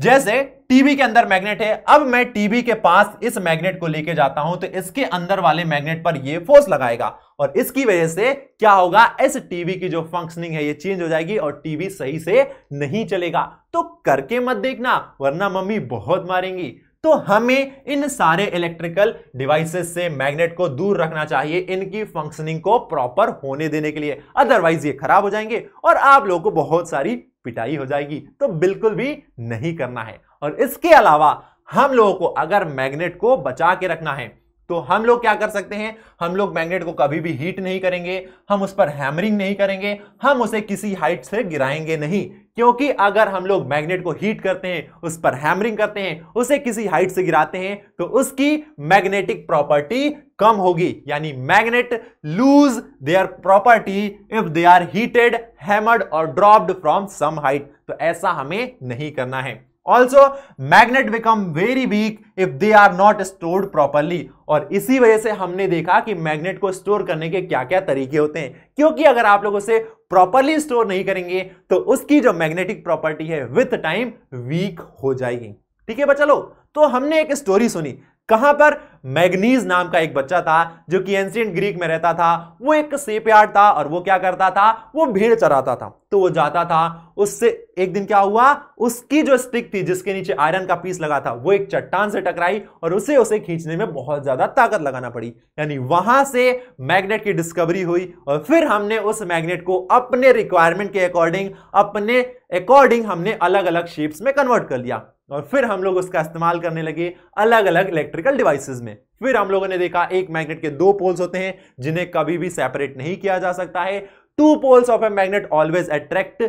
जैसे टीवी के अंदर मैग्नेट है अब मैं टीवी के पास इस मैग्नेट को लेके जाता हूं तो इसके अंदर वाले मैग्नेट पर ये फोर्स लगाएगा और इसकी वजह से क्या होगा इस टीवी की जो फंक्शनिंग है ये चेंज हो जाएगी और टीवी सही से नहीं चलेगा तो करके मत देखना वरना मम्मी बहुत मारेंगी तो हमें इन सारे इलेक्ट्रिकल डिवाइसेस से मैग्नेट को दूर रखना चाहिए इनकी फंक्शनिंग को प्रॉपर होने देने के लिए अदरवाइज ये खराब हो जाएंगे और आप लोगों को बहुत सारी पिटाई हो जाएगी तो बिल्कुल भी नहीं करना है और इसके अलावा हम लोगों को अगर मैग्नेट को बचा के रखना है तो हम लोग क्या कर सकते हैं हम लोग मैग्नेट को कभी भी हीट नहीं करेंगे हम उस पर हैमरिंग नहीं करेंगे हम उसे किसी हाइट से गिराएंगे नहीं क्योंकि अगर हम लोग मैग्नेट को हीट करते हैं उस पर हैमरिंग करते हैं उसे किसी हाइट से गिराते हैं तो उसकी मैग्नेटिक प्रॉपर्टी कम होगी यानी magnet lose their property if they are heated hammered और ड्रॉप्ड फ्रॉम सम हाइट तो ऐसा हमें नहीं करना है also magnet become very weak if they are not stored properly और इसी वजह से हमने देखा कि मैग्नेट को स्टोर करने के क्या क्या तरीके होते हैं क्योंकि अगर आप लोग उसे प्रॉपरली स्टोर नहीं करेंगे तो उसकी जो मैग्नेटिक प्रॉपर्टी है विथ टाइम वीक हो जाएगी ठीक है बच्चा लो तो हमने एक स्टोरी सुनी कहां पर मैग्नीज नाम का एक बच्चा था जो कि एंशियंट ग्रीक में रहता था वो एक सेपयार्ड था और वो क्या करता था वो भीड़ चराता था तो वो जाता था उससे एक दिन क्या हुआ उसकी जो स्टिक थी जिसके नीचे आयरन का पीस लगा था वो एक चट्टान से टकराई और उसे उसे खींचने में बहुत ज्यादा ताकत लगाना पड़ी यानी वहां से मैग्नेट की डिस्कवरी हुई और फिर हमने उस मैग्नेट को अपने रिक्वायरमेंट के अकॉर्डिंग अपने अकॉर्डिंग हमने अलग अलग शेप्स में कन्वर्ट कर लिया और फिर हम लोग उसका इस्तेमाल करने लगे अलग अलग इलेक्ट्रिकल डिवाइसेस में फिर हम लोगों ने देखा एक मैग्नेट के दो पोल्स होते हैं जिन्हें कभी भी सेपरेट नहीं किया जा सकता है two poles of a magnet always attract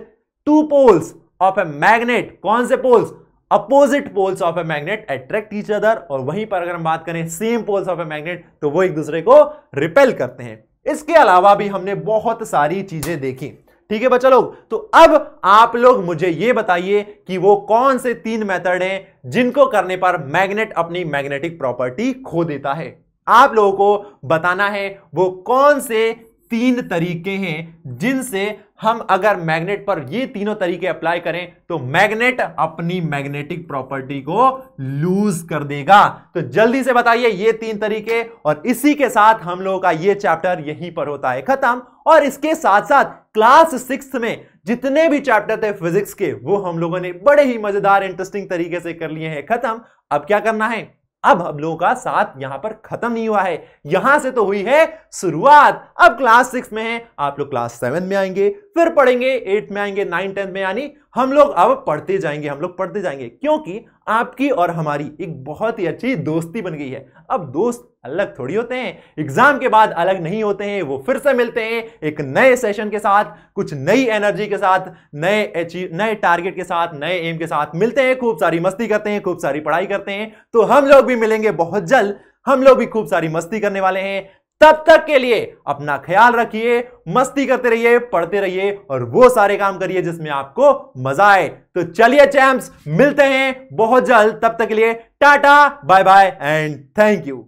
two poles of a magnet कौन से poles opposite poles of a magnet attract each other और वहीं पर अगर हम बात करें same poles of a magnet तो वो एक दूसरे को रिपेल करते हैं इसके अलावा भी हमने बहुत सारी चीजें देखी ठीक है बच्चा लोग तो अब आप लोग मुझे ये बताइए कि वो कौन से तीन मेथड हैं जिनको करने पर मैग्नेट अपनी मैग्नेटिक प्रॉपर्टी खो देता है आप लोगों को बताना है वो कौन से तीन तरीके हैं जिनसे हम अगर मैग्नेट पर ये तीनों तरीके अप्लाई करें तो मैग्नेट अपनी मैग्नेटिक प्रॉपर्टी को लूज कर देगा तो जल्दी से बताइए ये तीन तरीके और इसी के साथ हम लोगों का ये चैप्टर यहीं पर होता है खत्म और इसके साथ साथ क्लास सिक्स में जितने भी चैप्टर थे फिजिक्स के वो हम लोगों ने बड़े ही मजेदार इंटरेस्टिंग तरीके से कर लिए हैं खत्म अब क्या करना है अब हम लोगों का साथ यहां पर खत्म नहीं हुआ है यहां से तो हुई है शुरुआत अब क्लास सिक्स में है आप लोग क्लास सेवन में आएंगे फिर पढ़ेंगे एट में आएंगे नाइन टेंथ में यानी हम लोग अब पढ़ते जाएंगे हम लोग पढ़ते जाएंगे क्योंकि आपकी और हमारी एक बहुत ही अच्छी दोस्ती बन गई है अब दोस्त अलग थोड़ी होते हैं एग्जाम के बाद अलग नहीं होते हैं वो फिर से मिलते हैं एक नए सेशन के साथ कुछ नई एनर्जी के साथ नए अचीव नए टारगेट के साथ नए एम के साथ मिलते हैं खूब सारी मस्ती करते हैं खूब सारी पढ़ाई करते हैं तो हम लोग भी मिलेंगे बहुत जल्द हम लोग भी खूब सारी मस्ती करने वाले हैं तब तक के लिए अपना ख्याल रखिए मस्ती करते रहिए पढ़ते रहिए और वो सारे काम करिए जिसमें आपको मजा आए तो चलिए चैम्प्स मिलते हैं बहुत जल्द तब तक के लिए tata bye bye and thank you